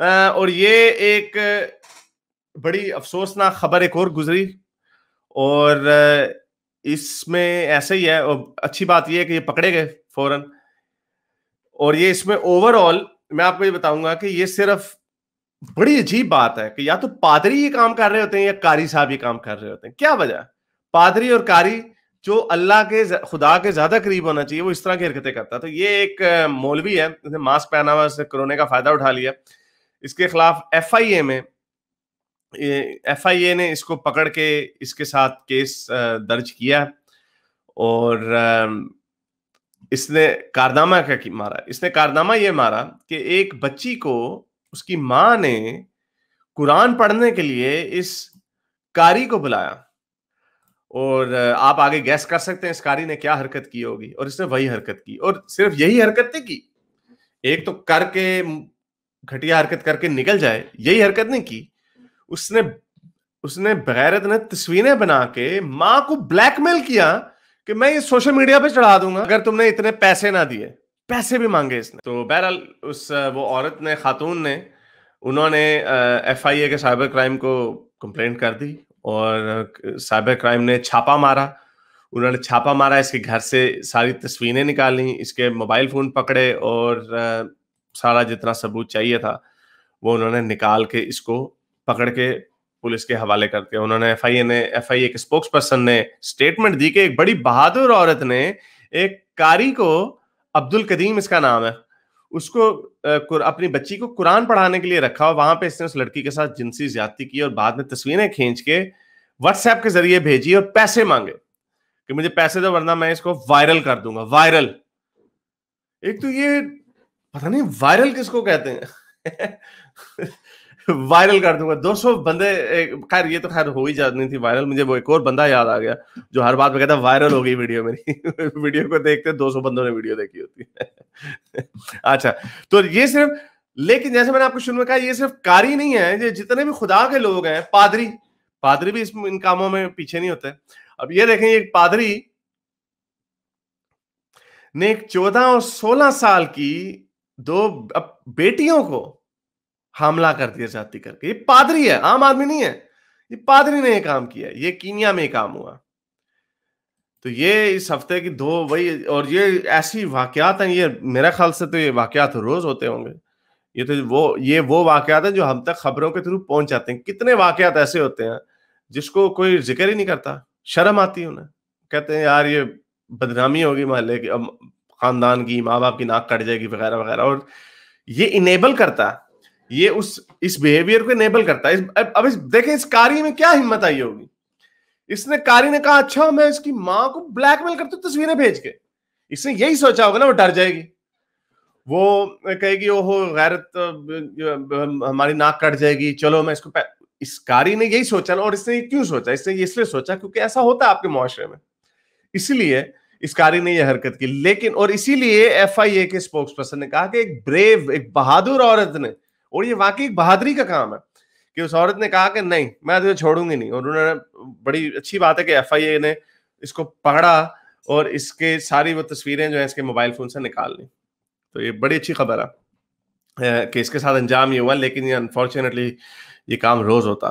और ये एक बड़ी अफसोसनाक खबर एक और गुजरी और इसमें ऐसे ही है और अच्छी बात यह है कि ये पकड़े गए फौरन और ये इसमें ओवरऑल मैं आपको ये बताऊंगा कि ये सिर्फ बड़ी अजीब बात है कि या तो पादरी ये काम कर रहे होते हैं या कारी साहब ये काम कर रहे होते हैं क्या वजह पादरी और कारी जो अल्लाह के खुदा के ज्यादा करीब होना चाहिए वो इस तरह की हरकतें करता है तो ये एक मौलवी है जिसने मास्क पहना हुआ उसने कोरोना का फायदा उठा लिया इसके खिलाफ एफ में एफ ने इसको पकड़ के इसके साथ केस दर्ज किया और इसने कारनामा क्या मारा इसने कारनामा ये मारा कि एक बच्ची को उसकी माँ ने कुरान पढ़ने के लिए इस कारी को बुलाया और आप आगे गैस कर सकते हैं इस कारी ने क्या हरकत की होगी और इसने वही हरकत की और सिर्फ यही हरकत नहीं की एक तो करके घटिया हरकत करके निकल जाए यही हरकत नहीं की उसने उसने बगैरत ने तस्वीरें बना के माँ को ब्लैकमेल किया कि मैं ये सोशल मीडिया पे चढ़ा दूंगा अगर तुमने इतने पैसे ना दिए पैसे भी मांगे इसने तो बहरहाल उस वो औरत ने खातून ने उन्होंने एफ आई ए के साइबर क्राइम को कंप्लेंट कर दी और साइबर क्राइम ने छापा मारा उन्होंने छापा मारा इसके घर से सारी तस्वीरें निकाली इसके मोबाइल फ़ोन पकड़े और सारा जितना सबूत चाहिए था वो उन्होंने निकाल के इसको पकड़ के पुलिस के हवाले कर दिया उन्होंने एफ ने एफ आई के स्पोक्स पर्सन ने स्टेटमेंट दी कि एक बड़ी बहादुर औरत ने एक कारी को अब्दुल कदीम इसका नाम है उसको अपनी बच्ची को कुरान पढ़ाने के लिए रखा और वहां पे इसने उस लड़की के साथ जिनसी ज्यादती की और बाद में तस्वीरें खींच के व्हाट्सएप के जरिए भेजी और पैसे मांगे कि मुझे पैसे दो वरना मैं इसको वायरल कर दूंगा वायरल एक तो ये पता नहीं वायरल किसको कहते हैं वायरल कर दूंगा 200 बंदे खैर ये तो खैर हो ही जानी थी वायरल मुझे वो एक और बंदा याद आ गया जो हर बात में कहता वायरल हो गई वीडियो मेरी वीडियो को देखते 200 बंदों ने वीडियो देखी होती है अच्छा तो ये सिर्फ लेकिन जैसे मैंने आपको शुरू में कहा ये सिर्फ कारी नहीं है ये जितने भी खुदा के लोग हैं पादरी पादरी भी इस इन कामों में पीछे नहीं होते अब ये देखें एक पादरी ने एक चौदह और सोलह साल की दो अब बेटियों को हमला कर दिया जाती करके ये पादरी है आम आदमी नहीं है ये पादरी ने ये काम किया ये कीनिया में काम हुआ तो ये इस हफ्ते की दो वही और ये ऐसी वाकयात हैं ये मेरा ख्याल से तो ये वाकयात रोज होते होंगे ये तो वो ये वो वाकयात हैं जो हम तक खबरों के थ्रू पहुंच जाते हैं कितने वाकयात ऐसे होते हैं जिसको कोई जिक्र ही नहीं करता शर्म आती उन्हें कहते हैं यार ये बदनामी होगी मोहल्ले की खानदान की माँ बाप की नाक कट जाएगी वगैरह वगैरह और ये इनेबल करता है ये उस इस बिहेवियर को इनेबल करता है इस, अब, अब इस देखें इस कारी में क्या हिम्मत आई होगी इसने कारी ने कहा अच्छा मैं इसकी माँ को ब्लैकमेल करती हूँ तस्वीरें भेज के इसने यही सोचा होगा ना वो डर जाएगी वो कहेगी ओहो गैरत हमारी नाक कट जाएगी चलो मैं इसको इस कारी ने यही सोचा ना और इसने क्यों सोचा इसने इसलिए सोचा क्योंकि ऐसा होता है आपके मुआरे में इसलिए इसकारी नहीं है हरकत की लेकिन और इसीलिए ए के स्पोक्स पर्सन ने कहा कि एक ब्रेव एक बहादुर औरत ने और ये वाकई एक बहादुरी का काम है कि उस औरत ने कहा कि नहीं मैं तुझे छोड़ूंगी नहीं और उन्होंने बड़ी अच्छी बात है कि एफ ने इसको पकड़ा और इसके सारी वो तस्वीरें जो है इसके मोबाइल फोन से निकाल ली तो ये बड़ी अच्छी खबर है कि इसके साथ अंजाम ये हुआ लेकिन ये अनफॉर्चुनेटली ये काम रोज होता